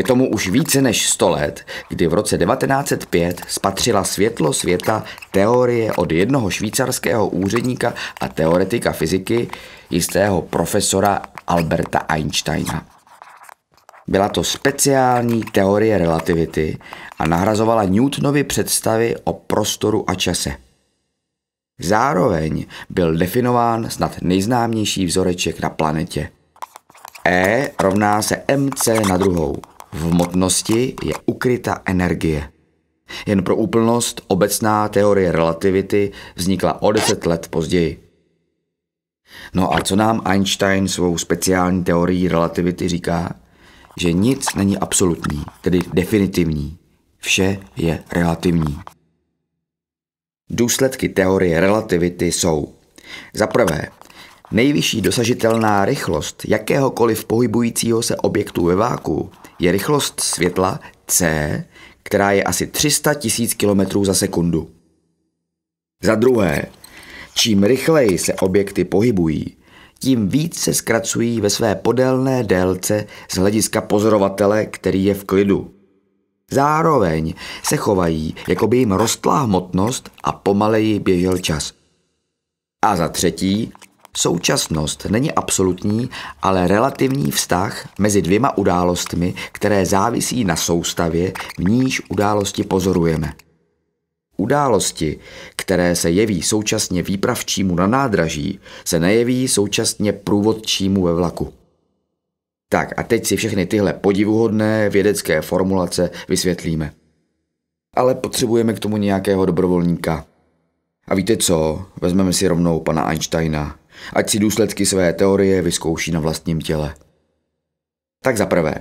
Je tomu už více než 100 let, kdy v roce 1905 spatřila světlo světa teorie od jednoho švýcarského úředníka a teoretika fyziky, jistého profesora Alberta Einsteina. Byla to speciální teorie relativity a nahrazovala Newtonovy představy o prostoru a čase. Zároveň byl definován snad nejznámější vzoreček na planetě – E rovná se mc na druhou, v hmotnosti je ukryta energie. Jen pro úplnost obecná teorie relativity vznikla o deset let později. No a co nám Einstein svou speciální teorií relativity říká? Že nic není absolutní, tedy definitivní. Vše je relativní. Důsledky teorie relativity jsou za prvé Nejvyšší dosažitelná rychlost jakéhokoliv pohybujícího se objektu ve váku je rychlost světla c, která je asi 300 000 km za sekundu. Za druhé, čím rychleji se objekty pohybují, tím víc se zkracují ve své podélné délce z hlediska pozorovatele, který je v klidu. Zároveň se chovají, jako by jim rostla hmotnost a pomaleji běžel čas. A za třetí, Současnost není absolutní, ale relativní vztah mezi dvěma událostmi, které závisí na soustavě, v níž události pozorujeme. Události, které se jeví současně výpravčímu na nádraží, se nejeví současně průvodčímu ve vlaku. Tak a teď si všechny tyhle podivuhodné vědecké formulace vysvětlíme. Ale potřebujeme k tomu nějakého dobrovolníka. A víte co? Vezmeme si rovnou pana Einsteina, Ať si důsledky své teorie vyzkouší na vlastním těle. Tak za prvé,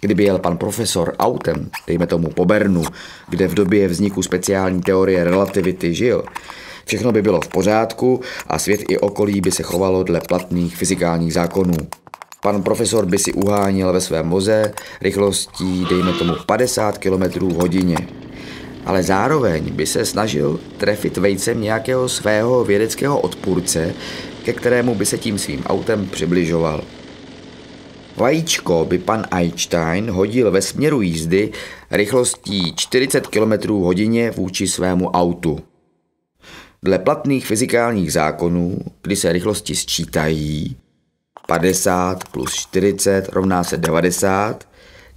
Kdyby jel pan profesor autem, dejme tomu po Bernu, kde v době vzniku speciální teorie relativity žil, všechno by bylo v pořádku a svět i okolí by se chovalo dle platných fyzikálních zákonů. Pan profesor by si uháněl ve svém moze rychlostí, dejme tomu 50 km v hodině. Ale zároveň by se snažil trefit vejcem nějakého svého vědeckého odpůrce, ke kterému by se tím svým autem přibližoval. Vajíčko by pan Einstein hodil ve směru jízdy rychlostí 40 km hodině vůči svému autu. Dle platných fyzikálních zákonů, kdy se rychlosti sčítají, 50 plus 40 rovná se 90,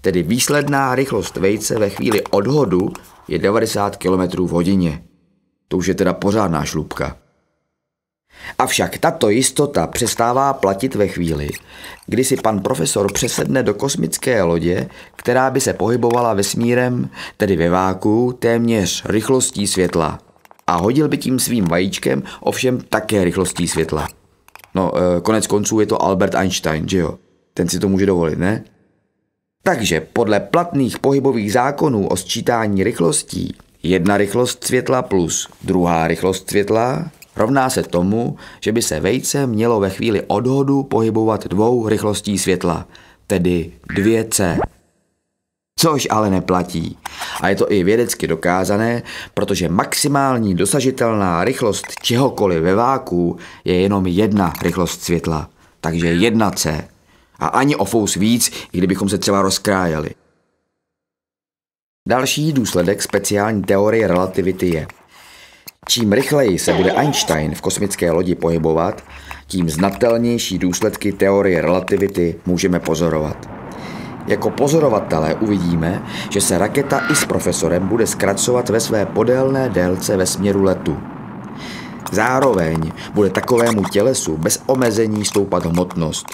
tedy výsledná rychlost vejce ve chvíli odhodu je 90 km v hodině. To už je teda pořádná šlubka. Avšak tato jistota přestává platit ve chvíli, kdy si pan profesor přesedne do kosmické lodě, která by se pohybovala vesmírem, tedy ve váku, téměř rychlostí světla. A hodil by tím svým vajíčkem, ovšem také rychlostí světla. No, e, konec konců je to Albert Einstein, že jo? Ten si to může dovolit, ne? Takže podle platných pohybových zákonů o sčítání rychlostí jedna rychlost světla plus druhá rychlost světla rovná se tomu, že by se vejce mělo ve chvíli odhodu pohybovat dvou rychlostí světla, tedy 2C. Což ale neplatí. A je to i vědecky dokázané, protože maximální dosažitelná rychlost čehokoliv ve váku je jenom jedna rychlost světla. Takže jedna c A ani o fous víc, i kdybychom se třeba rozkrájeli. Další důsledek speciální teorie relativity je, Čím rychleji se bude Einstein v kosmické lodi pohybovat, tím znatelnější důsledky teorie relativity můžeme pozorovat. Jako pozorovatelé uvidíme, že se raketa i s profesorem bude zkracovat ve své podélné délce ve směru letu. Zároveň bude takovému tělesu bez omezení stoupat hmotnost.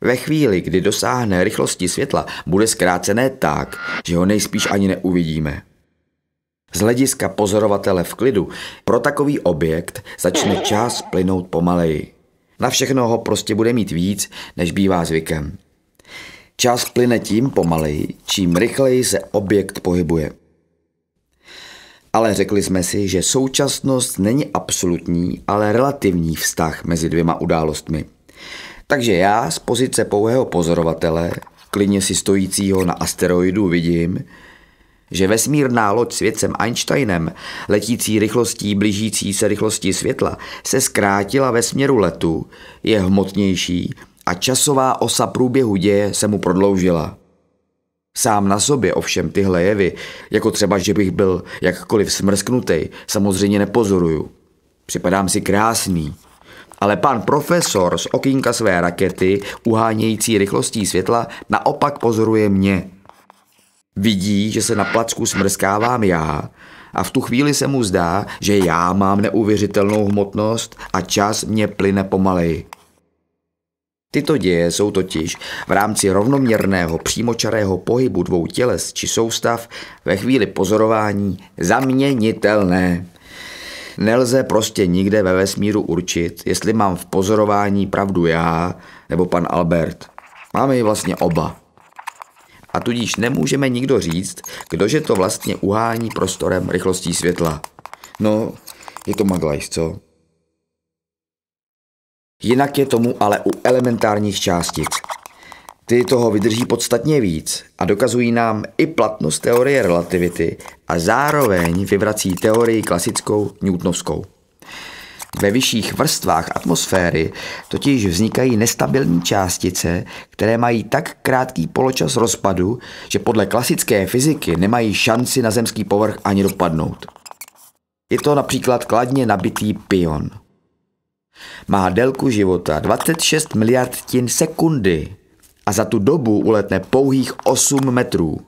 Ve chvíli, kdy dosáhne rychlosti světla, bude zkrácené tak, že ho nejspíš ani neuvidíme. Z hlediska pozorovatele v klidu pro takový objekt začne čas plynout pomaleji. Na všechno ho prostě bude mít víc, než bývá zvykem. Čas plyne tím pomaleji, čím rychleji se objekt pohybuje. Ale řekli jsme si, že současnost není absolutní, ale relativní vztah mezi dvěma událostmi. Takže já z pozice pouhého pozorovatele, klidně si stojícího na asteroidu, vidím, že vesmírná loď s vědcem Einsteinem, letící rychlostí blížící se rychlosti světla, se zkrátila ve směru letu, je hmotnější a časová osa průběhu děje se mu prodloužila. Sám na sobě ovšem tyhle jevy, jako třeba, že bych byl jakkoliv smrsknutý, samozřejmě nepozoruju. Připadám si krásný. Ale pan profesor z okýnka své rakety, uhánějící rychlostí světla, naopak pozoruje mě – Vidí, že se na placku smrskávám já a v tu chvíli se mu zdá, že já mám neuvěřitelnou hmotnost a čas mě plyne pomaleji. Tyto děje jsou totiž v rámci rovnoměrného přímočarého pohybu dvou těles či soustav ve chvíli pozorování zaměnitelné. Nelze prostě nikde ve vesmíru určit, jestli mám v pozorování pravdu já nebo pan Albert. Máme ji vlastně oba a tudíž nemůžeme nikdo říct, kdože to vlastně uhání prostorem rychlostí světla. No, je to maglajs, co? Jinak je tomu ale u elementárních částic. Ty toho vydrží podstatně víc a dokazují nám i platnost teorie relativity a zároveň vyvrací teorii klasickou newtonovskou. Ve vyšších vrstvách atmosféry totiž vznikají nestabilní částice, které mají tak krátký poločas rozpadu, že podle klasické fyziky nemají šanci na zemský povrch ani dopadnout. Je to například kladně nabitý pion. Má délku života 26 miliardtin sekundy a za tu dobu uletne pouhých 8 metrů.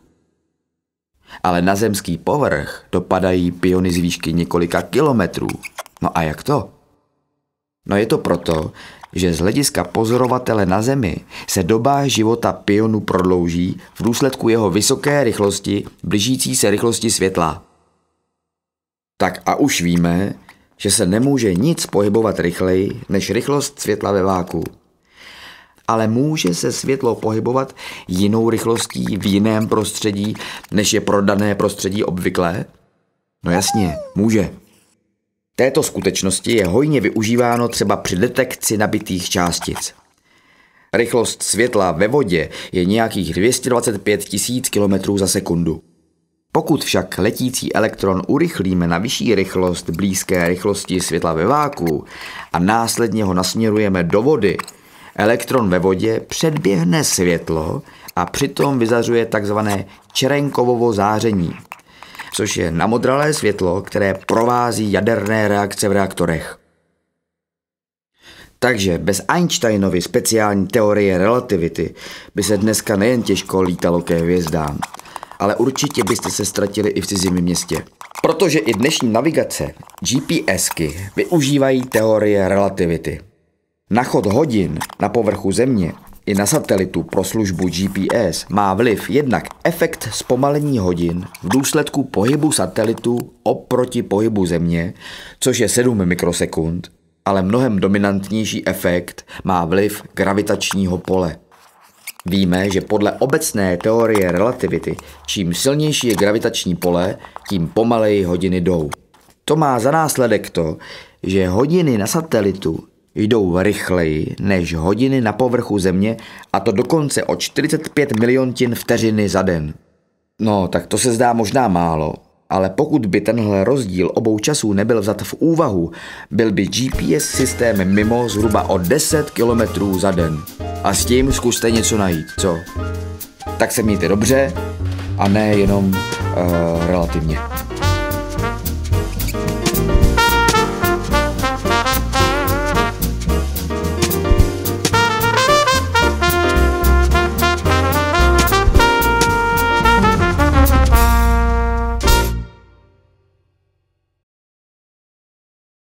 Ale na zemský povrch dopadají piony z výšky několika kilometrů. No a jak to? No je to proto, že z hlediska pozorovatele na Zemi se doba života pionu prodlouží v důsledku jeho vysoké rychlosti blížící se rychlosti světla. Tak a už víme, že se nemůže nic pohybovat rychleji než rychlost světla ve váku. Ale může se světlo pohybovat jinou rychlostí v jiném prostředí, než je pro dané prostředí obvyklé? No jasně, může. Této skutečnosti je hojně využíváno třeba při detekci nabitých částic. Rychlost světla ve vodě je nějakých 225 000 km za sekundu. Pokud však letící elektron urychlíme na vyšší rychlost blízké rychlosti světla ve váku a následně ho nasměrujeme do vody, elektron ve vodě předběhne světlo a přitom vyzařuje takzvané čerenkovovo záření – což je namodralé světlo, které provází jaderné reakce v reaktorech. Takže bez Einsteinovy speciální teorie relativity by se dneska nejen těžko lítalo ke hvězdám, ale určitě byste se ztratili i v cizím městě. Protože i dnešní navigace GPSky využívají teorie relativity. Na chod hodin na povrchu Země i na satelitu pro službu GPS má vliv jednak efekt zpomalení hodin v důsledku pohybu satelitu oproti pohybu Země, což je 7 mikrosekund, ale mnohem dominantnější efekt má vliv gravitačního pole. Víme, že podle obecné teorie relativity, čím silnější je gravitační pole, tím pomaleji hodiny jdou. To má za následek to, že hodiny na satelitu jdou rychleji než hodiny na povrchu Země a to dokonce o 45 miliontin vteřiny za den. No, tak to se zdá možná málo, ale pokud by tenhle rozdíl obou časů nebyl vzat v úvahu, byl by GPS systém mimo zhruba o 10 km za den. A s tím zkuste něco najít, co? Tak se mějte dobře a ne jenom uh, relativně.